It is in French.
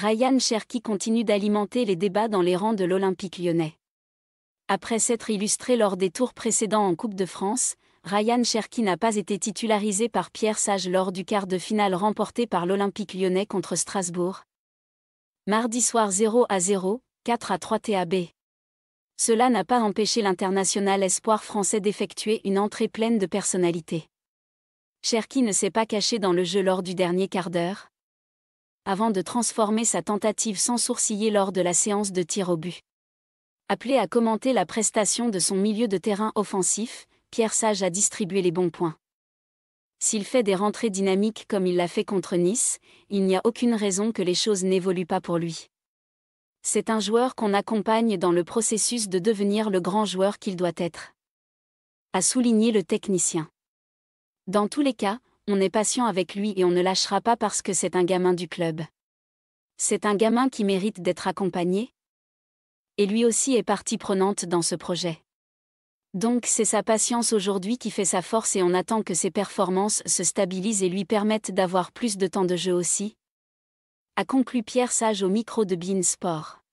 Ryan Cherki continue d'alimenter les débats dans les rangs de l'Olympique lyonnais. Après s'être illustré lors des tours précédents en Coupe de France, Ryan Cherki n'a pas été titularisé par Pierre Sage lors du quart de finale remporté par l'Olympique lyonnais contre Strasbourg. Mardi soir 0 à 0, 4 à 3 TAB. Cela n'a pas empêché l'international espoir français d'effectuer une entrée pleine de personnalités. Cherki ne s'est pas caché dans le jeu lors du dernier quart d'heure avant de transformer sa tentative sans sourciller lors de la séance de tir au but. Appelé à commenter la prestation de son milieu de terrain offensif, Pierre Sage a distribué les bons points. S'il fait des rentrées dynamiques comme il l'a fait contre Nice, il n'y a aucune raison que les choses n'évoluent pas pour lui. C'est un joueur qu'on accompagne dans le processus de devenir le grand joueur qu'il doit être. A souligné le technicien. Dans tous les cas, on est patient avec lui et on ne lâchera pas parce que c'est un gamin du club. C'est un gamin qui mérite d'être accompagné. Et lui aussi est partie prenante dans ce projet. Donc c'est sa patience aujourd'hui qui fait sa force et on attend que ses performances se stabilisent et lui permettent d'avoir plus de temps de jeu aussi. A conclu Pierre Sage au micro de Bean Sport.